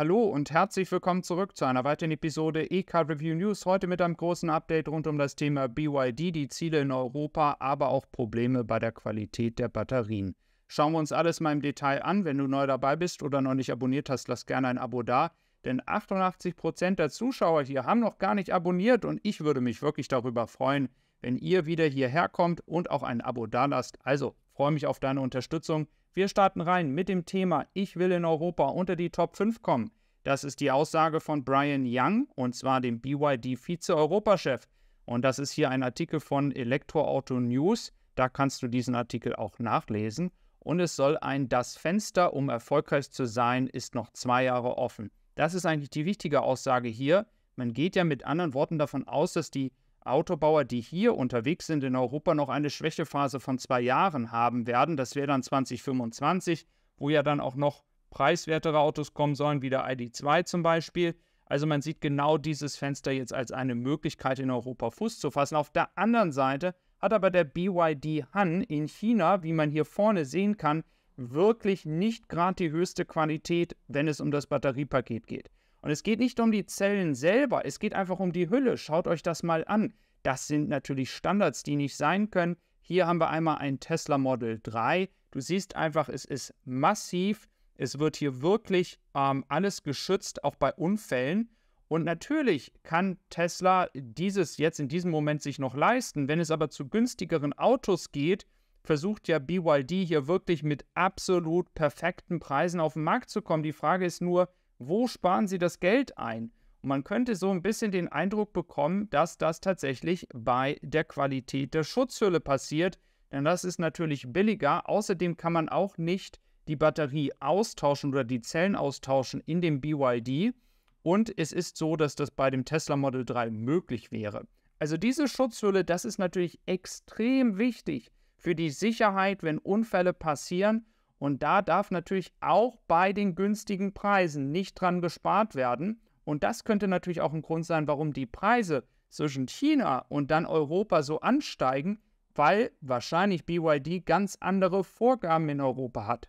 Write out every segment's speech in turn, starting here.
Hallo und herzlich willkommen zurück zu einer weiteren Episode E-Card Review News. Heute mit einem großen Update rund um das Thema BYD, die Ziele in Europa, aber auch Probleme bei der Qualität der Batterien. Schauen wir uns alles mal im Detail an. Wenn du neu dabei bist oder noch nicht abonniert hast, lass gerne ein Abo da. Denn 88% der Zuschauer hier haben noch gar nicht abonniert und ich würde mich wirklich darüber freuen, wenn ihr wieder hierher kommt und auch ein Abo da lasst. Also freue mich auf deine Unterstützung. Wir starten rein mit dem Thema Ich will in Europa unter die Top 5 kommen. Das ist die Aussage von Brian Young, und zwar dem BYD-Vize-Europachef. Und das ist hier ein Artikel von Elektroauto News. Da kannst du diesen Artikel auch nachlesen. Und es soll ein Das Fenster, um erfolgreich zu sein, ist noch zwei Jahre offen. Das ist eigentlich die wichtige Aussage hier. Man geht ja mit anderen Worten davon aus, dass die Autobauer, die hier unterwegs sind in Europa, noch eine Schwächephase von zwei Jahren haben werden. Das wäre dann 2025, wo ja dann auch noch preiswertere Autos kommen sollen, wie der ID2 zum Beispiel. Also man sieht genau dieses Fenster jetzt als eine Möglichkeit, in Europa Fuß zu fassen. Auf der anderen Seite hat aber der BYD Han in China, wie man hier vorne sehen kann, wirklich nicht gerade die höchste Qualität, wenn es um das Batteriepaket geht. Und es geht nicht um die Zellen selber, es geht einfach um die Hülle. Schaut euch das mal an. Das sind natürlich Standards, die nicht sein können. Hier haben wir einmal ein Tesla Model 3. Du siehst einfach, es ist massiv. Es wird hier wirklich ähm, alles geschützt, auch bei Unfällen. Und natürlich kann Tesla dieses jetzt in diesem Moment sich noch leisten. Wenn es aber zu günstigeren Autos geht, versucht ja BYD hier wirklich mit absolut perfekten Preisen auf den Markt zu kommen. Die Frage ist nur, wo sparen sie das Geld ein? Und man könnte so ein bisschen den Eindruck bekommen, dass das tatsächlich bei der Qualität der Schutzhülle passiert, denn das ist natürlich billiger. Außerdem kann man auch nicht die Batterie austauschen oder die Zellen austauschen in dem BYD. Und es ist so, dass das bei dem Tesla Model 3 möglich wäre. Also diese Schutzhülle, das ist natürlich extrem wichtig für die Sicherheit, wenn Unfälle passieren und da darf natürlich auch bei den günstigen Preisen nicht dran gespart werden. Und das könnte natürlich auch ein Grund sein, warum die Preise zwischen China und dann Europa so ansteigen, weil wahrscheinlich BYD ganz andere Vorgaben in Europa hat,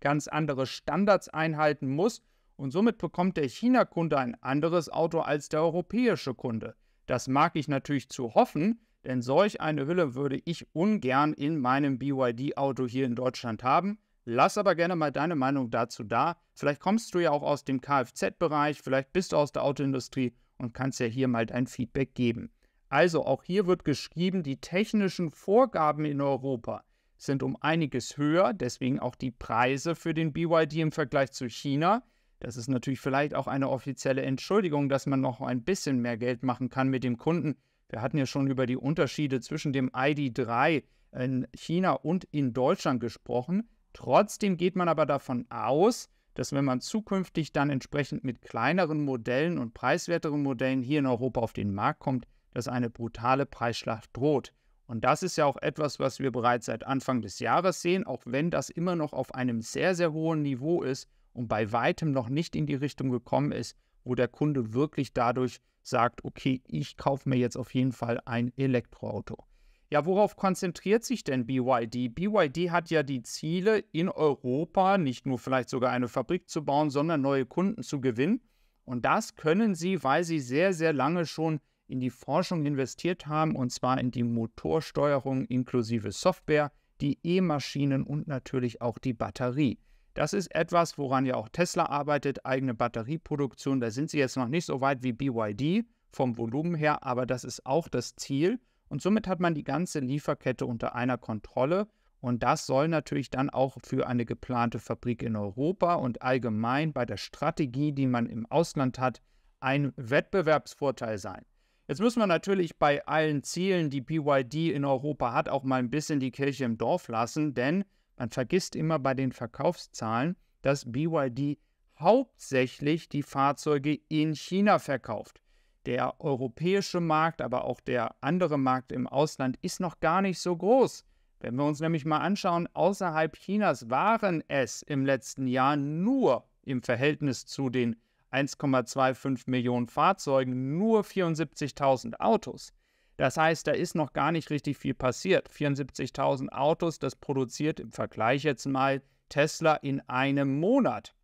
ganz andere Standards einhalten muss und somit bekommt der China-Kunde ein anderes Auto als der europäische Kunde. Das mag ich natürlich zu hoffen, denn solch eine Hülle würde ich ungern in meinem BYD-Auto hier in Deutschland haben. Lass aber gerne mal deine Meinung dazu da. Vielleicht kommst du ja auch aus dem Kfz-Bereich, vielleicht bist du aus der Autoindustrie und kannst ja hier mal dein Feedback geben. Also auch hier wird geschrieben, die technischen Vorgaben in Europa sind um einiges höher, deswegen auch die Preise für den BYD im Vergleich zu China. Das ist natürlich vielleicht auch eine offizielle Entschuldigung, dass man noch ein bisschen mehr Geld machen kann mit dem Kunden. Wir hatten ja schon über die Unterschiede zwischen dem ID3 in China und in Deutschland gesprochen. Trotzdem geht man aber davon aus, dass wenn man zukünftig dann entsprechend mit kleineren Modellen und preiswerteren Modellen hier in Europa auf den Markt kommt, dass eine brutale Preisschlacht droht. Und das ist ja auch etwas, was wir bereits seit Anfang des Jahres sehen, auch wenn das immer noch auf einem sehr, sehr hohen Niveau ist und bei weitem noch nicht in die Richtung gekommen ist, wo der Kunde wirklich dadurch sagt, okay, ich kaufe mir jetzt auf jeden Fall ein Elektroauto. Ja, worauf konzentriert sich denn BYD? BYD hat ja die Ziele, in Europa nicht nur vielleicht sogar eine Fabrik zu bauen, sondern neue Kunden zu gewinnen. Und das können sie, weil sie sehr, sehr lange schon in die Forschung investiert haben, und zwar in die Motorsteuerung inklusive Software, die E-Maschinen und natürlich auch die Batterie. Das ist etwas, woran ja auch Tesla arbeitet, eigene Batterieproduktion. Da sind sie jetzt noch nicht so weit wie BYD vom Volumen her, aber das ist auch das Ziel. Und somit hat man die ganze Lieferkette unter einer Kontrolle. Und das soll natürlich dann auch für eine geplante Fabrik in Europa und allgemein bei der Strategie, die man im Ausland hat, ein Wettbewerbsvorteil sein. Jetzt müssen wir natürlich bei allen Zielen, die BYD in Europa hat, auch mal ein bisschen die Kirche im Dorf lassen, denn man vergisst immer bei den Verkaufszahlen, dass BYD hauptsächlich die Fahrzeuge in China verkauft. Der europäische Markt, aber auch der andere Markt im Ausland ist noch gar nicht so groß. Wenn wir uns nämlich mal anschauen, außerhalb Chinas waren es im letzten Jahr nur im Verhältnis zu den 1,25 Millionen Fahrzeugen nur 74.000 Autos. Das heißt, da ist noch gar nicht richtig viel passiert. 74.000 Autos, das produziert im Vergleich jetzt mal Tesla in einem Monat.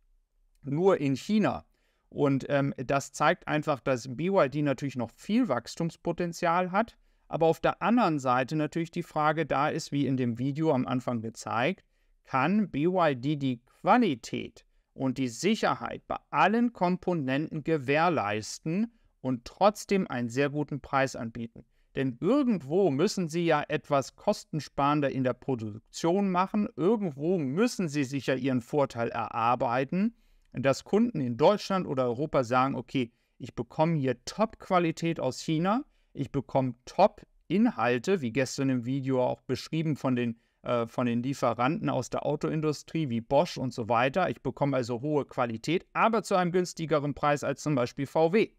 Nur in China. Und ähm, das zeigt einfach, dass BYD natürlich noch viel Wachstumspotenzial hat. Aber auf der anderen Seite natürlich die Frage da ist, wie in dem Video am Anfang gezeigt, kann BYD die Qualität und die Sicherheit bei allen Komponenten gewährleisten und trotzdem einen sehr guten Preis anbieten. Denn irgendwo müssen sie ja etwas kostensparender in der Produktion machen, irgendwo müssen sie sich ja ihren Vorteil erarbeiten, dass Kunden in Deutschland oder Europa sagen, okay, ich bekomme hier Top-Qualität aus China, ich bekomme Top-Inhalte, wie gestern im Video auch beschrieben von den, äh, von den Lieferanten aus der Autoindustrie wie Bosch und so weiter. Ich bekomme also hohe Qualität, aber zu einem günstigeren Preis als zum Beispiel VW.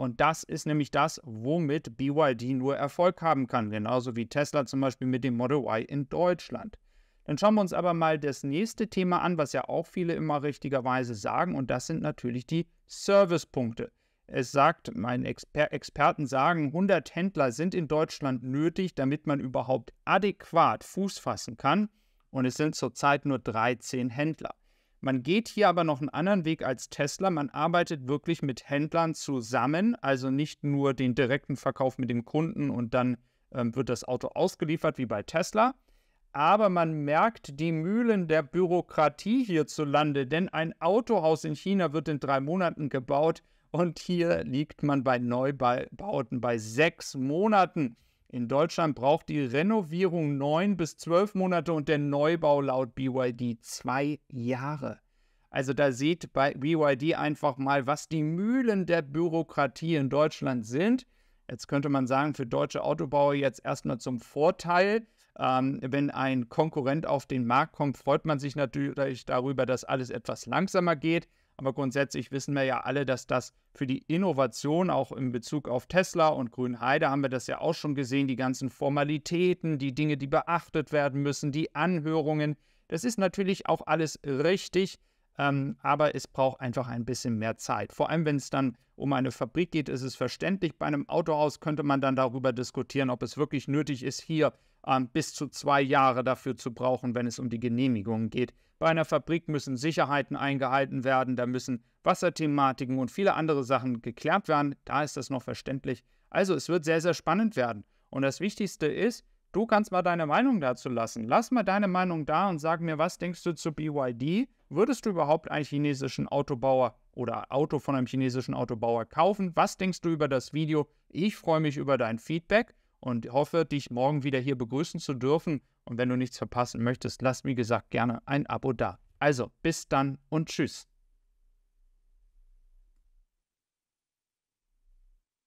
Und das ist nämlich das, womit BYD nur Erfolg haben kann, genauso wie Tesla zum Beispiel mit dem Model Y in Deutschland. Dann schauen wir uns aber mal das nächste Thema an, was ja auch viele immer richtigerweise sagen, und das sind natürlich die Servicepunkte. Es sagt, meine Exper Experten sagen, 100 Händler sind in Deutschland nötig, damit man überhaupt adäquat Fuß fassen kann. Und es sind zurzeit nur 13 Händler. Man geht hier aber noch einen anderen Weg als Tesla. Man arbeitet wirklich mit Händlern zusammen, also nicht nur den direkten Verkauf mit dem Kunden und dann ähm, wird das Auto ausgeliefert wie bei Tesla. Aber man merkt die Mühlen der Bürokratie hierzulande, denn ein Autohaus in China wird in drei Monaten gebaut und hier liegt man bei Neubauten bei sechs Monaten. In Deutschland braucht die Renovierung neun bis zwölf Monate und der Neubau laut BYD zwei Jahre. Also da sieht bei BYD einfach mal, was die Mühlen der Bürokratie in Deutschland sind. Jetzt könnte man sagen, für deutsche Autobauer jetzt erstmal zum Vorteil. Ähm, wenn ein Konkurrent auf den Markt kommt, freut man sich natürlich darüber, dass alles etwas langsamer geht. Aber grundsätzlich wissen wir ja alle, dass das für die Innovation auch in Bezug auf Tesla und Grünheide haben wir das ja auch schon gesehen, die ganzen Formalitäten, die Dinge, die beachtet werden müssen, die Anhörungen. Das ist natürlich auch alles richtig, ähm, aber es braucht einfach ein bisschen mehr Zeit. Vor allem, wenn es dann um eine Fabrik geht, ist es verständlich. Bei einem Autohaus könnte man dann darüber diskutieren, ob es wirklich nötig ist, hier ähm, bis zu zwei Jahre dafür zu brauchen, wenn es um die Genehmigungen geht. Bei einer Fabrik müssen Sicherheiten eingehalten werden, da müssen Wasserthematiken und viele andere Sachen geklärt werden. Da ist das noch verständlich. Also es wird sehr, sehr spannend werden. Und das Wichtigste ist, du kannst mal deine Meinung dazu lassen. Lass mal deine Meinung da und sag mir, was denkst du zu BYD? Würdest du überhaupt einen chinesischen Autobauer oder Auto von einem chinesischen Autobauer kaufen? Was denkst du über das Video? Ich freue mich über dein Feedback und hoffe, dich morgen wieder hier begrüßen zu dürfen. Und wenn du nichts verpassen möchtest, lass mir gesagt gerne ein Abo da. Also, bis dann und tschüss.